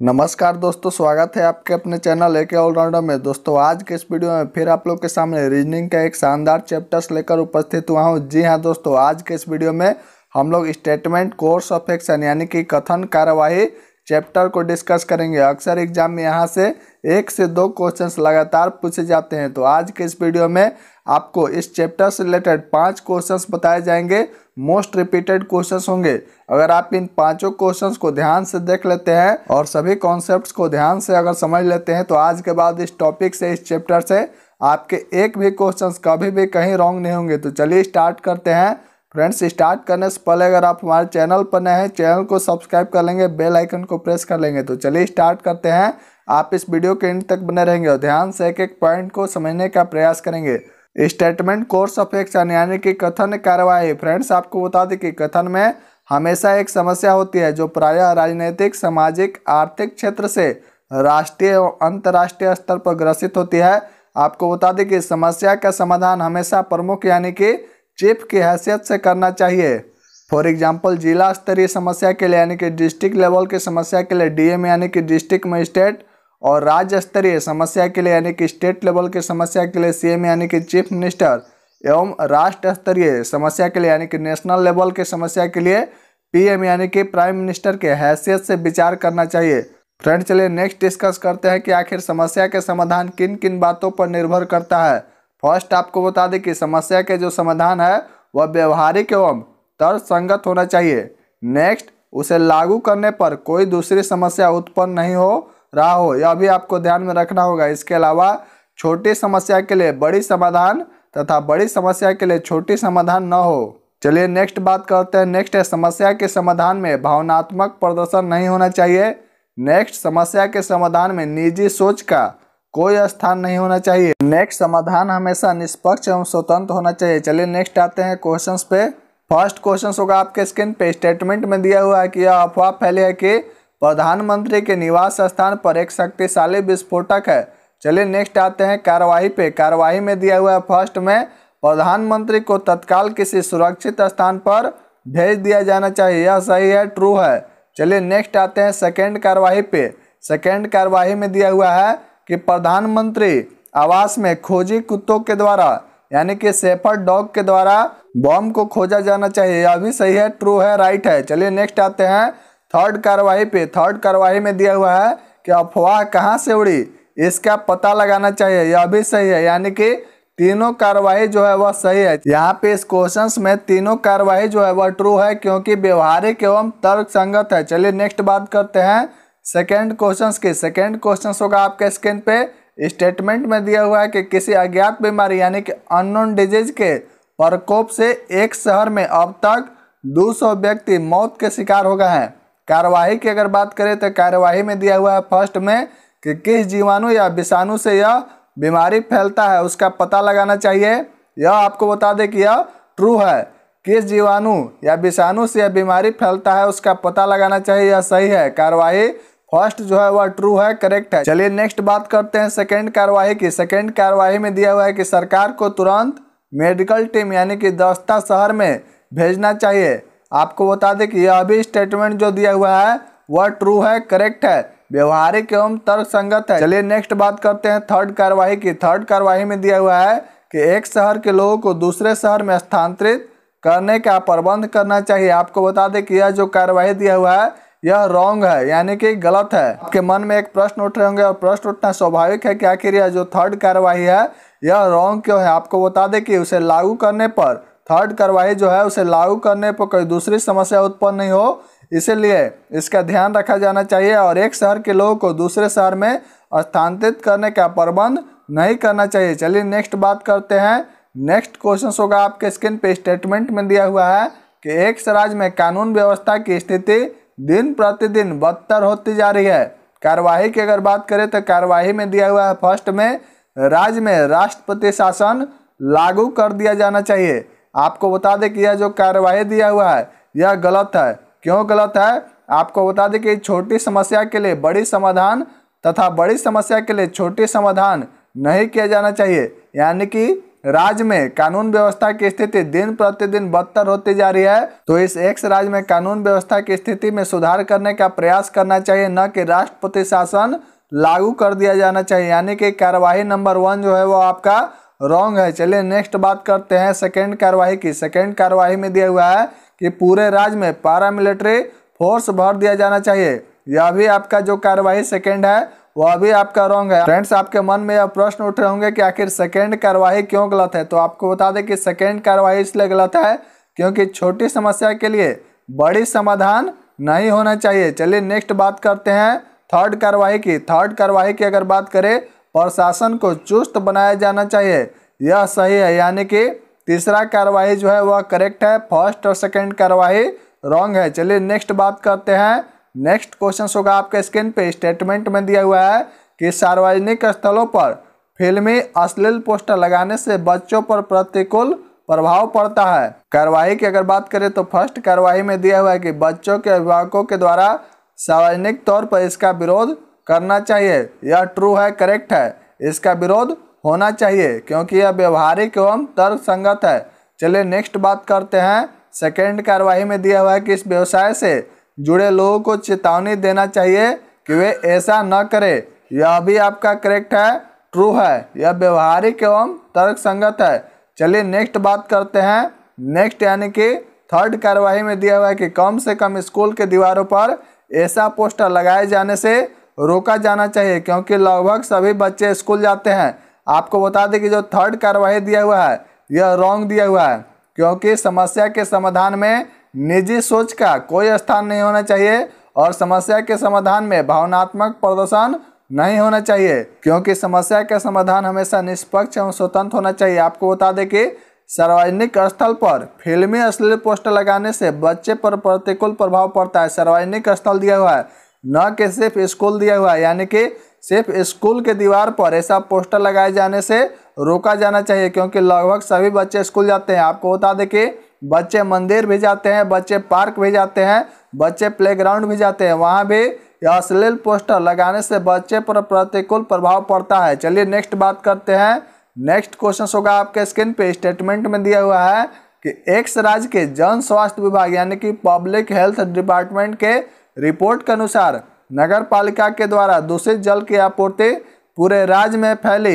नमस्कार दोस्तों स्वागत है आपके अपने चैनल एके ऑलराउंडर में दोस्तों आज के इस वीडियो में फिर आप लोग के सामने रीजनिंग का एक शानदार चैप्टर्स लेकर उपस्थित हुआ हूँ जी हाँ दोस्तों आज के इस वीडियो में हम लोग स्टेटमेंट कोर्स ऑफ एक्शन यानी कि कथन कार्यवाही चैप्टर को डिस्कस करेंगे अक्सर एग्जाम में यहाँ से एक से दो क्वेश्चन लगातार पूछे जाते हैं तो आज के इस वीडियो में आपको इस चैप्टर से रिलेटेड पांच क्वेश्चंस बताए जाएंगे मोस्ट रिपीटेड क्वेश्चंस होंगे अगर आप इन पांचों क्वेश्चंस को ध्यान से देख लेते हैं और सभी कॉन्सेप्ट्स को ध्यान से अगर समझ लेते हैं तो आज के बाद इस टॉपिक से इस चैप्टर से आपके एक भी क्वेश्चंस कभी भी कहीं रॉन्ग नहीं होंगे तो चलिए स्टार्ट करते हैं फ्रेंड्स स्टार्ट करने से पहले अगर आप हमारे चैनल पर नए हैं चैनल को सब्सक्राइब कर लेंगे बेल आइकन को प्रेस कर लेंगे तो चलिए स्टार्ट करते हैं आप इस वीडियो के एंड तक बने रहेंगे और ध्यान से एक एक पॉइंट को समझने का प्रयास करेंगे स्टेटमेंट कोर्स ऑफ एक्शन यानी कि कथन कार्रवाई फ्रेंड्स आपको बता दें कि कथन में हमेशा एक समस्या होती है जो प्रायः राजनीतिक सामाजिक आर्थिक क्षेत्र से राष्ट्रीय और अंतर्राष्ट्रीय स्तर पर ग्रसित होती है आपको बता दें कि समस्या का समाधान हमेशा प्रमुख यानी कि चीफ की हैसियत से करना चाहिए फॉर एग्जाम्पल जिला स्तरीय समस्या के लिए यानी कि डिस्ट्रिक्ट लेवल की समस्या के लिए डीएम यानी कि डिस्ट्रिक्ट मजिस्ट्रेट और राज्य स्तरीय समस्या के लिए यानी कि स्टेट लेवल के समस्या के लिए सीएम यानी कि चीफ मिनिस्टर एवं राष्ट्र स्तरीय समस्या के लिए यानी कि नेशनल लेवल के समस्या के लिए पीएम यानी कि प्राइम मिनिस्टर के हैसियत से विचार करना चाहिए फ्रेंड चलिए नेक्स्ट डिस्कस करते हैं कि आखिर समस्या के समाधान किन किन बातों पर निर्भर करता है फर्स्ट आपको बता दें कि समस्या के जो समाधान है वह व्यवहारिक एवं तर्कसंगत होना चाहिए नेक्स्ट उसे लागू करने पर कोई दूसरी समस्या उत्पन्न नहीं हो रहा हो यह भी आपको ध्यान में रखना होगा इसके अलावा छोटी समस्या के लिए बड़ी समाधान तथा बड़ी समस्या के लिए छोटी समाधान न हो चलिए नेक्स्ट बात करते हैं नेक्स्ट है समस्या के समाधान में भावनात्मक प्रदर्शन नहीं होना चाहिए नेक्स्ट समस्या के समाधान में निजी सोच का कोई स्थान नहीं होना चाहिए नेक्स्ट समाधान हमेशा निष्पक्ष एवं स्वतंत्र होना चाहिए चलिए नेक्स्ट आते हैं क्वेश्चंस पे फर्स्ट क्वेश्चन होगा आपके स्क्रीन पे स्टेटमेंट में दिया हुआ है कि यह अफवाह फैली है कि प्रधानमंत्री के निवास स्थान पर एक शक्तिशाली विस्फोटक है चलिए नेक्स्ट आते हैं कार्रवाई पे कार्रवाई में दिया हुआ है फर्स्ट में प्रधानमंत्री को तत्काल किसी सुरक्षित स्थान पर भेज दिया जाना चाहिए यह सही है ट्रू है चलिए नेक्स्ट आते हैं सेकेंड कार्रवाई पे सेकेंड कार्रवाई में दिया हुआ है कि प्रधानमंत्री आवास में खोजी कुत्तों के द्वारा यानी कि सेफर डॉग के द्वारा बॉम्ब को खोजा जाना चाहिए यह भी सही है ट्रू है राइट है चलिए नेक्स्ट आते हैं थर्ड कार्रवाई पे थर्ड कार्रवाई में दिया हुआ है कि अफवाह कहाँ से उड़ी इसका पता लगाना चाहिए यह भी सही है यानी कि तीनों कार्रवाई जो है वह सही है यहाँ पे इस क्वेश्चन में तीनों कार्रवाई जो है वह ट्रू है क्योंकि व्यवहारिक एवं तर्क संगत है चलिए नेक्स्ट बात करते हैं सेकेंड क्वेश्चन की सेकेंड क्वेश्चन होगा आपके स्क्रीन पे स्टेटमेंट में दिया हुआ है कि किसी अज्ञात बीमारी यानी कि अननोन डिजीज के प्रकोप से एक शहर में अब तक 200 व्यक्ति मौत के शिकार हो गए हैं कार्यवाही की अगर बात करें तो कार्यवाही में दिया हुआ है फर्स्ट में कि किस जीवाणु या विषाणु से यह बीमारी फैलता है उसका पता लगाना चाहिए यह आपको बता दें कि यह ट्रू है किस जीवाणु या विषाणु से यह बीमारी फैलता है उसका पता लगाना चाहिए यह सही है कार्यवाही फर्स्ट जो है वह ट्रू है करेक्ट है चलिए नेक्स्ट बात करते हैं सेकेंड कार्यवाही की सेकेंड कार्यवाही में दिया हुआ है कि सरकार को तुरंत मेडिकल टीम यानी कि दस्ता शहर में भेजना चाहिए आपको बता दें कि यह अभी स्टेटमेंट जो दिया हुआ है वह ट्रू है करेक्ट है व्यवहारिक एवं तर्क संगत है चलिए नेक्स्ट बात करते हैं थर्ड कार्यवाही की थर्ड कार्यवाही में दिया हुआ है कि एक शहर के लोगों को दूसरे शहर में स्थानांतरित करने का प्रबंध करना चाहिए आपको बता दें कि यह जो कार्यवाही दिया हुआ है यह रॉन्ग है यानी कि गलत है आपके मन में एक प्रश्न उठ रहे होंगे और प्रश्न उठना स्वाभाविक है कि आखिर यह जो थर्ड कार्यवाही है यह रॉन्ग क्यों है आपको बता दें कि उसे लागू करने पर थर्ड कार्रवाई जो है उसे लागू करने पर कोई दूसरी समस्या उत्पन्न नहीं हो इसीलिए इसका ध्यान रखा जाना चाहिए और एक शहर के लोगों को दूसरे शहर में स्थानांतरित करने का प्रबंध नहीं करना चाहिए चलिए नेक्स्ट बात करते हैं नेक्स्ट क्वेश्चन होगा आपके स्क्रीन पे स्टेटमेंट में दिया हुआ है कि एक राज्य में कानून व्यवस्था की स्थिति दिन प्रतिदिन बदतर होती जा रही है कार्यवाही की अगर बात करें तो कार्यवाही में दिया हुआ है फर्स्ट में राज्य में राष्ट्रपति शासन लागू कर दिया जाना चाहिए आपको बता दें कि यह जो कार्यवाही दिया हुआ है यह गलत है क्यों गलत है आपको बता दें कि छोटी समस्या के लिए बड़ी समाधान तथा बड़ी समस्या के लिए छोटी समाधान नहीं किया जाना चाहिए यानी कि राज्य में कानून व्यवस्था की स्थिति दिन प्रतिदिन बदतर होती जा रही है तो इस एक्स राज्य में कानून व्यवस्था की स्थिति में सुधार करने का प्रयास करना चाहिए न कि राष्ट्रपति शासन लागू कर दिया जाना चाहिए यानी कि कार्यवाही नंबर वन जो है वो आपका रॉन्ग है चलिए नेक्स्ट बात करते हैं सेकेंड कार्यवाही की सेकेंड कार्यवाही में दिया हुआ है कि पूरे राज्य में पैरामिलिट्री फोर्स भर दिया जाना चाहिए यह भी आपका जो कार्यवाही सेकेंड है वह भी आपका रॉन्ग है फ्रेंड्स आपके मन में यह प्रश्न उठ रहे होंगे कि आखिर सेकेंड कार्यवाही क्यों गलत है तो आपको बता दें कि सेकेंड कार्यवाही इसलिए गलत है क्योंकि छोटी समस्या के लिए बड़ी समाधान नहीं होना चाहिए चलिए नेक्स्ट बात करते हैं थर्ड कार्यवाही की थर्ड कार्यवाही की अगर बात करें प्रशासन को चुस्त बनाया जाना चाहिए यह सही है यानी कि तीसरा कार्यवाही जो है वह करेक्ट है फर्स्ट और सेकेंड कार्यवाही रॉन्ग है चलिए नेक्स्ट बात करते हैं नेक्स्ट क्वेश्चन होगा आपके स्क्रीन पे स्टेटमेंट में दिया हुआ है कि सार्वजनिक स्थलों पर फिल्मी अश्लील पोस्टर लगाने से बच्चों पर प्रतिकूल प्रभाव पड़ता है कार्यवाही की अगर बात करें तो फर्स्ट कार्यवाही में दिया हुआ है कि बच्चों के अभिभावकों के द्वारा सार्वजनिक तौर पर इसका विरोध करना चाहिए यह ट्रू है करेक्ट है इसका विरोध होना चाहिए क्योंकि यह व्यवहारिक एवं तर्कसंगत है चलिए नेक्स्ट बात करते हैं सेकेंड कार्यवाही में दिया हुआ है कि इस व्यवसाय से जुड़े लोगों को चेतावनी देना चाहिए कि वे ऐसा न करें यह भी आपका करेक्ट है ट्रू है यह व्यवहारिक एवं तर्कसंगत है चलिए नेक्स्ट बात करते हैं नेक्स्ट यानी कि थर्ड कार्यवाही में दिया हुआ है कि कम से कम स्कूल के दीवारों पर ऐसा पोस्टर लगाए जाने से रोका जाना चाहिए क्योंकि लगभग सभी बच्चे स्कूल जाते हैं आपको बता दें कि जो थर्ड कार्रवाई दिया हुआ है यह रॉन्ग दिया हुआ है क्योंकि समस्या के समाधान में निजी सोच का कोई स्थान नहीं होना चाहिए और समस्या के समाधान में भावनात्मक प्रदर्शन नहीं होना चाहिए क्योंकि समस्या का समाधान हमेशा निष्पक्ष एवं स्वतंत्र होना चाहिए आपको बता दें कि सार्वजनिक स्थल पर फिल्मी अश्लील पोस्टर लगाने से बच्चे पर प्रतिकूल प्रभाव पड़ता है सार्वजनिक स्थल दिया हुआ है न के सिर्फ स्कूल दिया हुआ है यानी कि सिर्फ स्कूल के दीवार पर ऐसा पोस्टर लगाए जाने से रोका जाना चाहिए क्योंकि लगभग सभी बच्चे स्कूल जाते हैं आपको बता दें कि बच्चे मंदिर भी जाते हैं बच्चे पार्क भी जाते हैं बच्चे प्लेग्राउंड भी जाते हैं वहाँ भी अश्लील पोस्टर लगाने से बच्चे पर प्रतिकूल प्रभाव पड़ता है चलिए नेक्स्ट बात करते हैं नेक्स्ट क्वेश्चन होगा आपके स्क्रीन पे स्टेटमेंट में दिया हुआ है कि एक्स राज्य के जन स्वास्थ्य विभाग यानी कि पब्लिक हेल्थ डिपार्टमेंट के रिपोर्ट के अनुसार नगर पालिका के द्वारा दूषित जल की आपूर्ति पूरे राज्य में फैली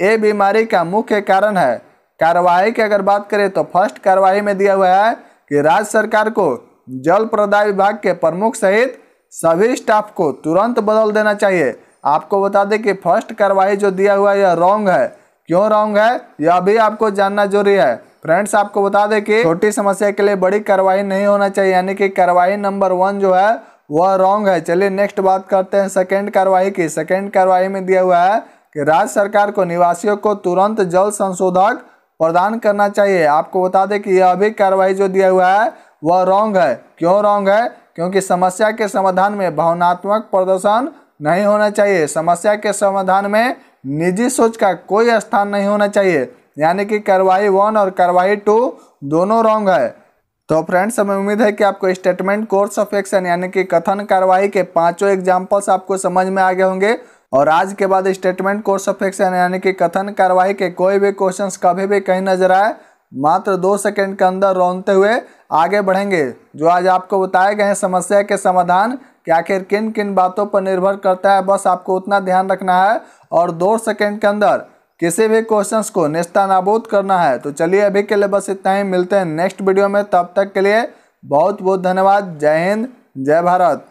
ये बीमारी का मुख्य कारण है कार्रवाई की अगर बात करें तो फर्स्ट कार्रवाई में दिया हुआ है कि राज्य सरकार को जल प्रदाय विभाग के प्रमुख सहित सभी स्टाफ को तुरंत बदल देना चाहिए आपको बता दें कि फर्स्ट कार्रवाई जो दिया हुआ है यह रॉन्ग है क्यों रॉन्ग है यह भी आपको जानना जरूरी है फ्रेंड्स आपको बता दें कि छोटी समस्या के लिए बड़ी कार्रवाई नहीं होना चाहिए यानी कि कार्रवाई नंबर वन जो है वह रॉन्ग है चलिए नेक्स्ट बात करते हैं सेकेंड कार्रवाई की सेकेंड कार्रवाई में दिया हुआ है कि राज्य सरकार को निवासियों को तुरंत जल संशोधक प्रदान करना चाहिए आपको बता दें कि यह अभी कार्रवाई जो दिया हुआ है वह रॉन्ग है क्यों रॉन्ग है क्योंकि समस्या के समाधान में भावनात्मक प्रदर्शन नहीं होना चाहिए समस्या के समाधान में निजी सोच का कोई स्थान नहीं होना चाहिए यानी कि कार्रवाई वन और कार्रवाई टू दोनों रॉन्ग है तो फ्रेंड्स हमें उम्मीद है कि आपको स्टेटमेंट कोर्स ऑफ एक्शन यानी कि कथन कार्रवाई के पांचों एग्जाम्पल्स आपको समझ में आ गए होंगे और आज के बाद स्टेटमेंट कोर्स ऑफ एक्शन यानी कि कथन कार्रवाई के कोई भी क्वेश्चंस कभी भी कहीं नजर आए मात्र दो सेकंड के अंदर रोनते हुए आगे बढ़ेंगे जो आज आपको बताए गए हैं समस्या के समाधान कि आखिर किन किन बातों पर निर्भर करता है बस आपको उतना ध्यान रखना है और दो सेकेंड के अंदर किसी भी क्वेश्चन को निस्तानाबूद करना है तो चलिए अभी के लिए बस इतना ही मिलते हैं नेक्स्ट वीडियो में तब तक के लिए बहुत बहुत धन्यवाद जय हिंद जय भारत